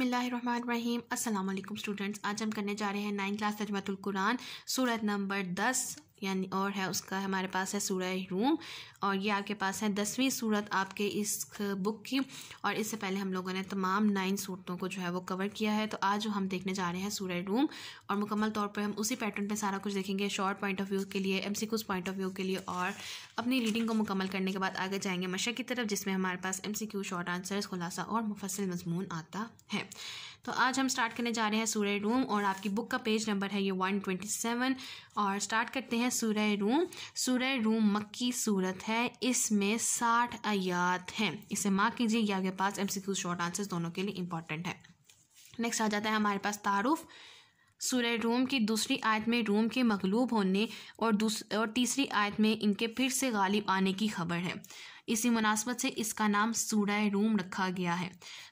बसमिल students आज हम करने जा रहे हैं नाइन क्लास तजमतुल कुरान सूरत नंबर दस यानी और है उसका हमारे पास है सूरह रूम और ये आपके पास है दसवीं सूरत आपके इस बुक की और इससे पहले हम लोगों ने तमाम नाइन सूरतों को जो है वो कवर किया है तो आज जो हम देखने जा रहे हैं सूरह रूम और मुकम्मल तौर पर हम उसी पैटर्न पे सारा कुछ देखेंगे शॉर्ट पॉइंट ऑफ व्यू के लिए एम पॉइंट ऑफ व्यू के लिए और अपनी रीडिंग को मुकम्मल करने के बाद आगे जाएंगे मशा की तरफ जिसमें हमारे पास एम शॉर्ट आंसर्स खुलासा और मुफसल मजमून आता है तो आज हम स्टार्ट करने जा रहे हैं सूर्य रूम और आपकी बुक का पेज नंबर है ये 127 और स्टार्ट करते हैं सूर्य रूम सूर्य रूम मक्की सूरत है इसमें साठ आयात हैं इसे मार्क कीजिए ये आपके पास एमसीक्यू शॉर्ट आंसर्स दोनों के लिए इंपॉर्टेंट है नेक्स्ट आ जाता है हमारे पास तारुफ़ सूर्य रूम की दूसरी आयत में रूम के मकलूब होने और दूस और तीसरी आयत में इनके फिर से गालिब आने की खबर है इसी मुनासबत से इसका नाम सूर्य रूम रखा गया है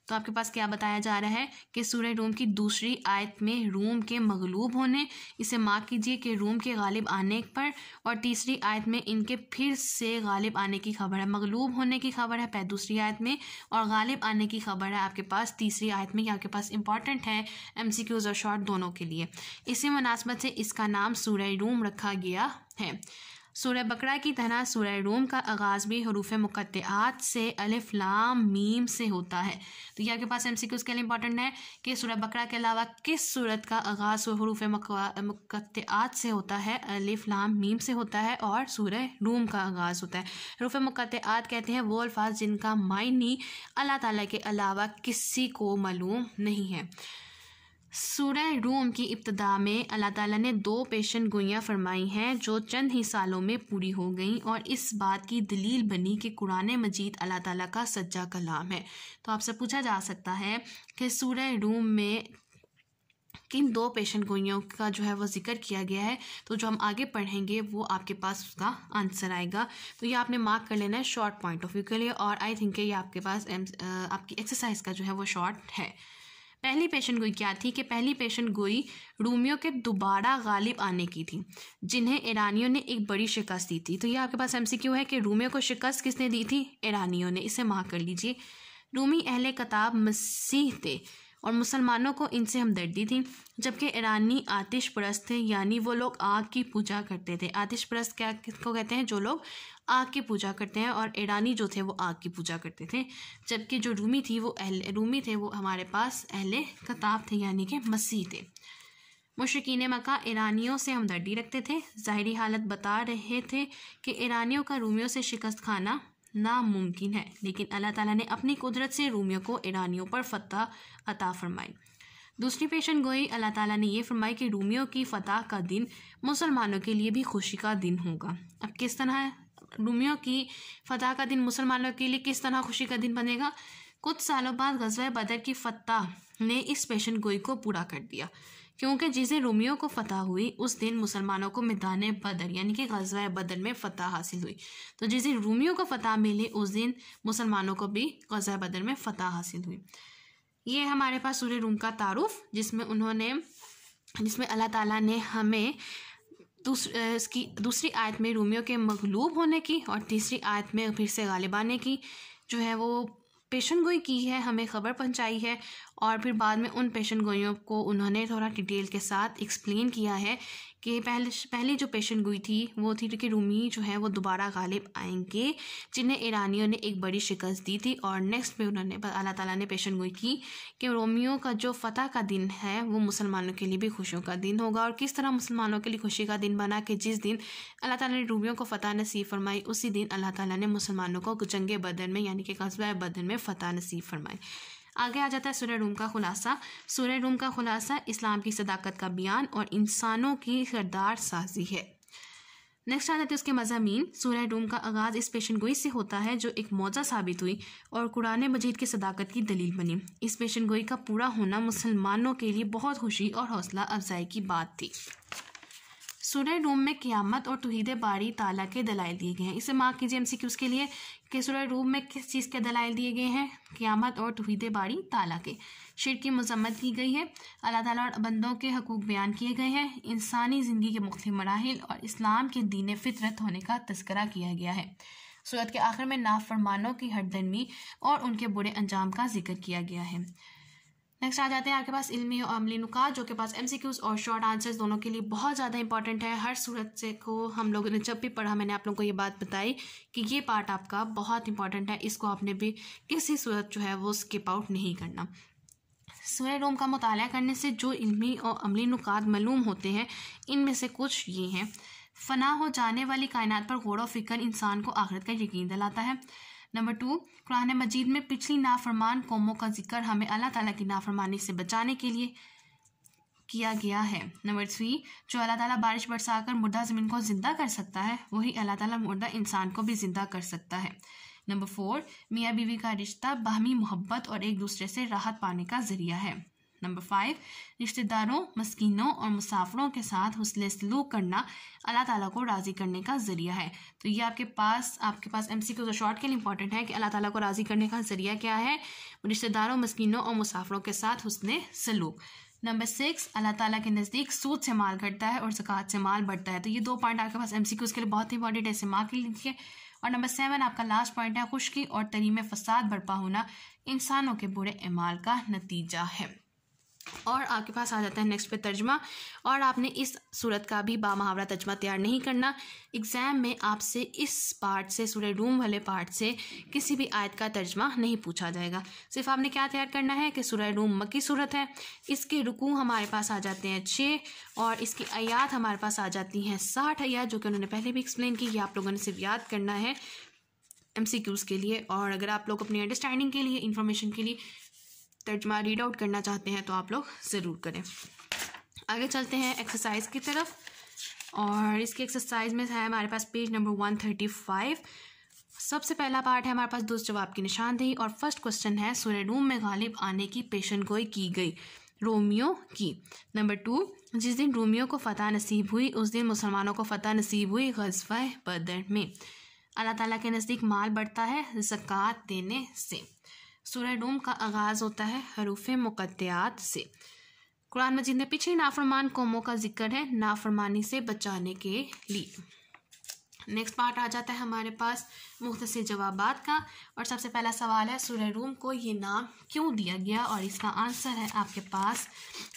तो आपके पास क्या बताया जा रहा है कि सूर्य रूम की दूसरी आयत में रूम के मगलूब होने इसे माँ कीजिए कि रूम के गालिब आने पर और तीसरी आयत में इनके फिर से गालिब आने की खबर है मगलूब होने की खबर है दूसरी आयत में और गालिब आने की खबर है आपके पास तीसरी आयत में ये आपके पास इंपॉर्टेंट है एम और शॉर्ट दोनों के लिए इसी मुनासबत से इसका नाम सूर्य रूम रखा गया है सूर्य बकरा की तरह सूर्य रोम का आगाज़ भी हरूफ मुक़त्त से अलिफ लाम मीम से होता है तो यह आपके पास एम सी क्यूज़ के लिए इंपॉर्टेंट है कि सूर्य बकरा के अलावा किस सूरत का आगाज़ हरूफ मुक़त्त से होता है अलिफ लाम मीम से होता है और सूर्य रूम का आगाज़ होता है हरूफ मुक़त्त कहते हैं वो अल्फाज जिनका मायनी अल्लाह ताला के अलावा किसी को मालूम नहीं है सूर्य रूम की इब्तदा में अल्लाह ताला ने दो पेशन गोइयाँ फरमाई हैं जो चंद ही सालों में पूरी हो गई और इस बात की दलील बनी कि कुरान मजीद अल्लाह ताला का सच्चा कलाम है तो आपसे पूछा जा सकता है कि सूर्य रूम में किन दो पेशन गोइयों का जो है वो जिक्र किया गया है तो जो हम आगे पढ़ेंगे वो आपके पास उसका आंसर आएगा तो ये आपने मार्क कर लेना है शॉर्ट पॉइंट ऑफ व्यू के लिए और आई थिंक ये आपके पास आपकी एक्सरसाइज का जो है वो शॉर्ट है पहली पेशन गोई क्या थी कि पहली पेशन गोई रूमियों के दोबारा गालिब आने की थी जिन्हें ईरानियों ने एक बड़ी शिकस्त दी थी तो ये आपके पास एमसीक्यू है कि रूमियों को शिकस्त किसने दी थी ईरानियों ने इसे माह कर लीजिए रूमी अहले कताब मसीह थे और मुसलमानों को इनसे हमदर्दी थी जबकि ईरानी आतिश परस्त थे यानी वो लोग आग की पूजा करते थे आतिश परस्त क्या किसको कहते हैं जो लोग आग की पूजा करते हैं और ईरानी जो थे वो आग की पूजा करते थे जबकि जो रूमी थी वो अहल रूमी थे वो हमारे पास अहले कताब थे यानी कि मसीह थे मुशकिन मका ईरानियों से हमदर्दी रखते थे ज़ाहरी हालत बता रहे थे कि ईरानियों का रूमियों से शिकस्त खाना नामुमकिन है लेकिन अल्लाह ताला ने अपनी कुदरत से रूमियों को ईरानियों पर फतह अता फरमाई दूसरी पेशन गोई अल्लाह ताला ने यह फरमाई कि रूमियों की फतह का दिन मुसलमानों के लिए भी खुशी का दिन होगा अब किस तरह रूमियों की फतह का दिन मुसलमानों के लिए किस तरह खुशी का दिन बनेगा कुछ सालों बाद गजवा बदर की फतह ने इस पेशन गोई को पूरा कर दिया क्योंकि जिस दिन रोमियो को फतह हुई उस दिन मुसलमानों को मैदान बदर यानी कि गजवा बदर में फ़तह हासिल हुई तो जिस दिन रोमियो को फतह मिली उस दिन मुसलमानों को भी गजवा बदर में फ़तह हासिल हुई ये हमारे पास सूर्य रूम का तारुफ जिसमें उन्होंने जिसमें अल्लाह ताला ने हमें दूस, इसकी दूसरी आयत में रूमियों के मगलूब होने की और तीसरी आयत में फिर से गालिबाने की जो है वो पेशन गोई की है हमें खबर पहुंचाई है और फिर बाद में उन पेशन गोइयों को उन्होंने थोड़ा डिटेल के साथ एक्सप्लेन किया है कि पहले पहले जो पेशेंट हुई थी वो थी कि रूमी जो है वो दोबारा गालिब आएंगे जिन्हें ईरानियों ने एक बड़ी शिकस्त दी थी और नेक्स्ट में उन्होंने अल्लाह ताला ने पेशेंट हुई की कि रोमियो का जो फतह का दिन है वो मुसलमानों के लिए भी खुशियों का दिन होगा और किस तरह मुसलमानों के लिए खुशी का दिन बना कि जिस दिन अल्लाह ताला ने रूमियों को फतह नसीब फरमाई उसी दिन अल्लाह ताला ने मुसलमानों को जंग बदन में यानी कि कस्बा बदन में फतह नसीब फरमाई आगे आ जाता है सूर्य रूम का खुलासा सूर्य रूम का खुलासा इस्लाम की सदाकत का बयान और इंसानों की सरदार साजी है नेक्स्ट आ जाते हैं उसके मजामी सूर्य रूम का आगाज़ इस पेशन गोई से होता है जो एक मौजा साबित हुई और कुरान मजीद की सदाकत की दलील बनी इस पेशन गोई का पूरा होना मुसलमानों के लिए बहुत खुशी और हौसला अफजाई की बात थी सुरह रूम में क्यामत और तोहद बारी ताला के दलाइल दिए गए हैं इसे मार्क कीजिए एमसीक्यूज़ के लिए कि सुरह रूम में किस चीज़ के दलाइल दिए गए हैं क़ियामत और तोहद बारी ताला के शिर की मजम्मत की गई है अल्लाह ताला और बंदों के हकूक़ बयान किए गए हैं इंसानी ज़िंदगी के मुख्त मराहल और इस्लाम के दीन फितरत होने का तस्करा किया गया है सूरत के आखिर में नाफरमानों की हरदनमी और उनके बुरे अंजाम का जिक्र किया गया है नेक्स्ट आ जाते हैं आपके पास इल्मी और अमली नुकात जो के पास एमसीक्यूज और शॉर्ट आंसर्स दोनों के लिए बहुत ज़्यादा इंपॉर्टेंट है हर सूरत से को हम लोगों ने जब भी पढ़ा मैंने आप लोगों को ये बात बताई कि ये पार्ट आपका बहुत इंपॉर्टेंट है इसको आपने भी किसी सूरत जो है वो स्किप आउट नहीं करना सूर्य रोम का मताल करने से जो इलमी और अमली नुकात मलूम होते हैं इनमें से कुछ ये हैं फना हो जाने वाली कायनात पर गौर व फिक्र इंसान को आखिरत का यकीन दिलाता है नंबर टू कुरान मजीद में पिछली नाफरमान कौमों का जिक्र हमें अल्लाह ताला की नाफरमानी से बचाने के लिए किया गया है नंबर थ्री जो अल्लाह ताला बारिश बरसा कर मुर्दा ज़मीन को ज़िंदा कर सकता है वही अल्लाह ताला मुर्दा इंसान को भी ज़िंदा कर सकता है नंबर फोर मियाँ बीवी का रिश्ता बाहमी मोहब्बत और एक दूसरे से राहत पाने का ज़रिया है नंबर फाइव रिश्तेदारों मस्किनों और मुसाफरों के साथ हौसले सलूक करना अल्लाह ताला को राज़ी करने का ज़रिया है तो ये आपके पास आपके पास एम सी क्यूज शॉर्ट के लिए इंपॉर्टेंट है कि अल्लाह ताला को राज़ी करने का ज़रिया क्या है रिश्तेदारों मस्किनों और मुसाफरों के साथ हसन सलूक नंबर सिक्स अल्लाह ताला के नज़दीक सूद से माल घटता है और जक़ात से माल बढ़ता है तो ये दो पॉइंट आपके पास एम सी क्यू के लिए बहुत इंपॉर्टेंट है इसे के लिखिए और नंबर सेवन आपका लास्ट पॉइंट है खुशकी और तरीम फसाद बरपा होना इंसानों के बुरे अमाल का नतीजा है और आपके पास आ जाता है नेक्स्ट पे तर्जमा और आपने इस सूरत का भी बा मुहावरा तर्जमा तैयार नहीं करना एग्ज़ाम में आपसे इस पार्ट से सूर्य रूम वाले पार्ट से किसी भी आयत का तर्जमा नहीं पूछा जाएगा सिर्फ आपने क्या तैयार करना है कि सूर्य रूम मक्की सूरत है इसके रुकू हमारे पास आ जाते हैं छः और इसकी आयात हमारे पास आ जाती हैं साठ आयात जो कि उन्होंने पहले भी एक्सप्लेन की कि आप लोगों ने सिर्फ याद करना है एम के लिए और अगर आप लोग अपनी अंडरस्टैंडिंग के लिए इन्फॉर्मेशन के लिए तर्जमा रीड आउट करना चाहते हैं तो आप लोग ज़रूर करें आगे चलते हैं एक्सरसाइज की तरफ और इसकी एक्सरसाइज में है हमारे पास page number one thirty five सबसे पहला पार्ट है हमारे पास दोस्त जवाब की निशानदेही और फर्स्ट क्वेश्चन है सूर्यडूम में गालिब आने की पेशन गोई की गई रोमियो की नंबर टू जिस दिन रोमियो को फतह नसीब हुई उस दिन मुसलमानों को फतह नसीब हुई गजफ बदर में अल्लाह ताला के नज़दीक माल बढ़ता है जक़ात देने से सूर्य डूम का आगाज़ होता है हरूफ मुकदयात से कुरान मजीद में पीछे नाफरमान कौमों का जिक्र है नाफरमानी से बचाने के लिए नेक्स्ट पार्ट आ जाता है हमारे पास मुख्तर जवाब का और सबसे पहला सवाल है सूर्य रूम को ये नाम क्यों दिया गया और इसका आंसर है आपके पास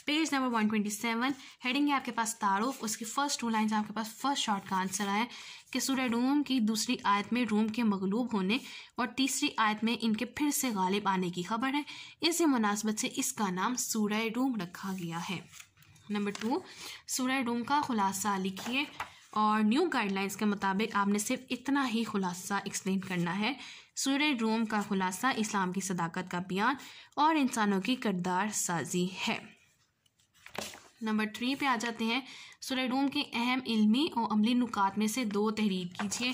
पेज नंबर 127 हेडिंग है आपके पास तारुफ उसकी फर्स्ट टू लाइन आपके पास फर्स्ट शॉर्ट का आंसर आए कि सूर्य रूम की दूसरी आयत में रूम के मगलूब होने और तीसरी आयत में इनके फिर से गालिब आने की खबर है इसी मुनासबत से इसका नाम सूर्य रूम रखा गया है नंबर टू सूर्य रूम का खुलासा लिखिए और न्यू गाइडलाइंस के मुताबिक आपने सिर्फ इतना ही खुलासा एक्सप्लेन करना है सूर्य रूम का खुलासा इस्लाम की सदाकत का बयान और इंसानों की करदार साजी है नंबर थ्री पे आ जाते हैं सुरेडूम के अहम इलमी और अमली नुकात में से दो तहरीर कीजिए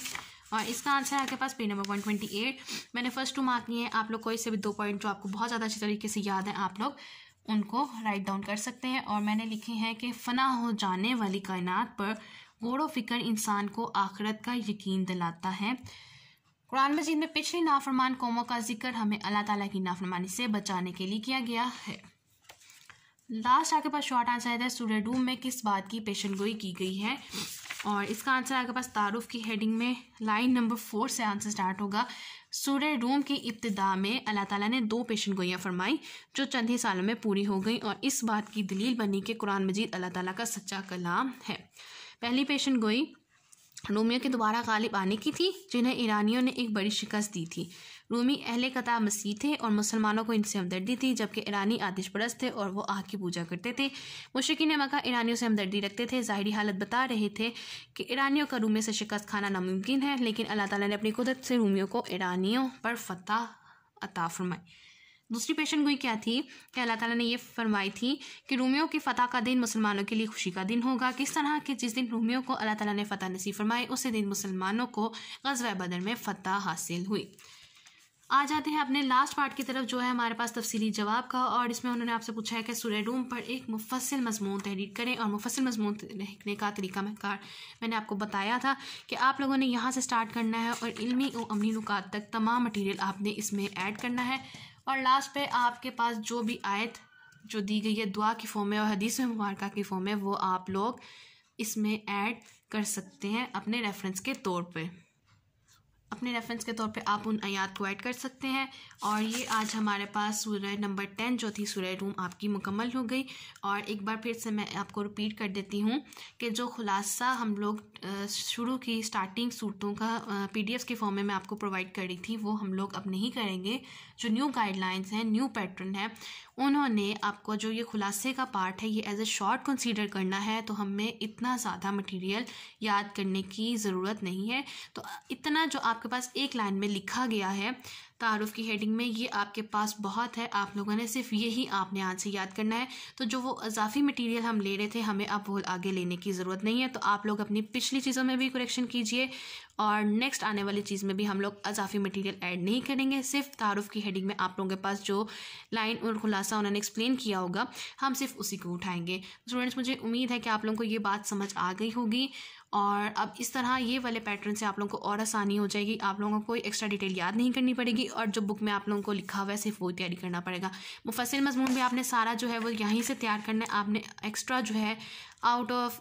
और इसका आंसर है आपके पास page number one twenty eight मैंने फर्स्ट टू मार्क लिए हैं आप लोग कोई से भी दो पॉइंट जो आपको बहुत ज़्यादा अच्छी तरीके से याद हैं आप लोग उनको राइट डाउन कर सकते हैं और मैंने लिखे हैं कि फ़ना हो जाने वाली कायनात पर गौर फिक्र इंसान को आखरत का यकीन दिलाता है कुरान मजीद में पिछली नाफरमान कौमों का जिक्र हमें अल्लाह ताला की नाफरमानी से बचाने के लिए किया गया है लास्ट आपके पास शॉर्ट आंसर आता है स्टूडेडूम में किस बात की पेशन गोई की गई है और इसका आंसर आपके पास तारुफ की हेडिंग में लाइन नंबर फोर से आंसर स्टार्ट होगा सूर्य रूम की इब्तदा में अल्लाह ताला ने दो पेशन गोयाँ फरमाई जो चंद ही सालों में पूरी हो गई और इस बात की दलील बनी कि कुरान मजीद अल्लाह ताला का सच्चा कलाम है पहली पेशन गोई रोमियो के दोबारा गालिब आने की थी जिन्हें ईरानियों ने एक बड़ी शिकस्त दी थी रूमी अहल कता मसीह थे और मुसलमानों को इनसे हमदर्दी थी जबकि ईरानी आतिश परस्त थे और वो आग की पूजा करते थे मुशरकिन मका ईरानियों से हमदर्दी रखते थे ज़ाहरी हालत बता रहे थे कि ईरानियों का रूमी से शिकस्त खाना नामुमकिन है लेकिन अल्लाह ताला ने अपनी कुदरत से रूमियों को ईरानियों पर फतह अता फरमाई दूसरी पेशन गोई क्या थी कि अल्लाह ताला ने ये फरमाई थी कि रूमियों की फ़तह का दिन मुसलमानों के लिए खुशी का दिन होगा किस तरह के जिस दिन रूमियों को अल्लाह ताला ने फ़तह नसीब फरमाई उसी दिन मुसलमानों को गजवा बदर में फ़तह हासिल हुई आ जाते हैं अपने लास्ट पार्ट की तरफ जो है हमारे पास तफसीली जवाब का और इसमें उन्होंने आपसे पूछा है कि सूर्यडूम पर एक मुफसल मजमून तहरीर करें और मुफसल मजमून लिखने का तरीका मैं कार मैंने आपको बताया था कि आप लोगों ने यहाँ से स्टार्ट करना है और इलमी और अमली नुकात तक तमाम मटीरियल आपने इसमें ऐड करना है और लास्ट पर आपके पास जो भी आयत जो दी गई है दुआ की फॉर्म में और हदीस मुबारक की फॉर्म में वो आप लोग इसमें ऐड कर सकते हैं अपने रेफरेंस के तौर पर अपने रेफरेंस के तौर पे आप उन आयात को ऐड कर सकते हैं और ये आज हमारे पास सूर्य नंबर टेन जो थी सूर्य रूम आपकी मुकम्मल हो गई और एक बार फिर से मैं आपको रिपीट कर देती हूँ कि जो खुलासा हम लोग शुरू की स्टार्टिंग सूरतों का पीडीएफ के फॉर्म में मैं आपको प्रोवाइड करी थी वो हम लोग अब नहीं करेंगे जो न्यू गाइडलाइंस हैं न्यू पैटर्न है उन्होंने आपको जो ये खुलासे का पार्ट है ये एज ए शॉर्ट कंसीडर करना है तो हमें इतना ज़्यादा मटेरियल याद करने की ज़रूरत नहीं है तो इतना जो आपके पास एक लाइन में लिखा गया है तारफ़ की हेडिंग में ये आपके पास बहुत है आप लोगों ने सिर्फ यही आपने आज से याद करना है तो जो वो अजाफी मटेरियल हम ले रहे थे हमें अब वो आगे लेने की ज़रूरत नहीं है तो आप लोग अपनी पिछली चीज़ों में भी करेक्शन कीजिए और नेक्स्ट आने वाली चीज़ में भी हम लोग अजाफी मटीरियल ऐड नहीं करेंगे सिर्फ तारुफ की हेडिंग में आप लोगों के पास जो लाइन और खुलासा उन्होंने एक्सप्लेन किया होगा हम सिर्फ उसी को उठाएंगे स्टूडेंट्स तो मुझे उम्मीद है कि आप लोगों को ये बात समझ आ गई होगी और अब इस तरह ये वाले पैटर्न से आप लोगों को और आसानी हो जाएगी आप लोगों को कोई एक्स्ट्रा डिटेल याद नहीं करनी पड़ेगी और जो बुक में आप लोगों को लिखा हुआ है सिर्फ वो तैयारी करना पड़ेगा मुफसिल मजमून भी आपने सारा जो है वो यहीं से तैयार करना है आपने एक्स्ट्रा जो है आउट ऑफ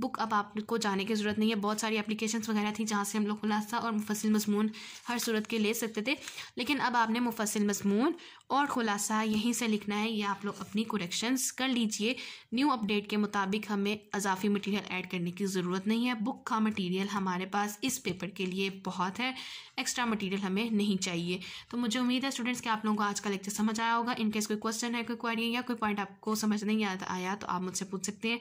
बुक अब आपको जाने की ज़रूरत नहीं है बहुत सारी एप्लीकेशन वगैरह थी जहाँ से हम लोग खुलासा और मुफसिल मजमून हर सूरत के ले सकते थे लेकिन अब आपने मुफसिल मजमून और ख़ुलासा यहीं से लिखना है ये आप लोग अपनी कुरेक्शन कर लीजिए न्यू अपडेट के मुताबिक हमें अजाफी मटीरियल ऐड करने की ज़रूरत नहीं है बुक का मटीरियल हमारे पास इस पेपर के लिए बहुत है एक्स्ट्रा मटीरियल हमें नहीं चाहिए तो मुझे उम्मीद है स्टूडेंट्स कि आप लोगों को आज का लेक्चर समझ आया होगा इनकेस कोई क्वेश्चन है कोई क्वारी या कोई पॉइंट आपको समझ नहीं आया तो आप मुझसे पूछ सकते हैं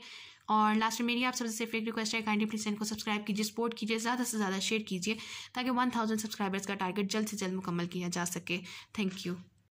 और लास्ट में मेरी आप सबसे सिर्फ एक रिक्वेस्ट है काइंडली प्लीज चैनल को सब्सक्राइब कीजिए सपोर्ट कीजिए ज़्यादा से ज़्यादा शेयर कीजिए ताकि वन थाउजेंड सब्सक्राइबर्स का टारगेट जल्द से जल्द मुकम्मल किया जा सके थैंक यू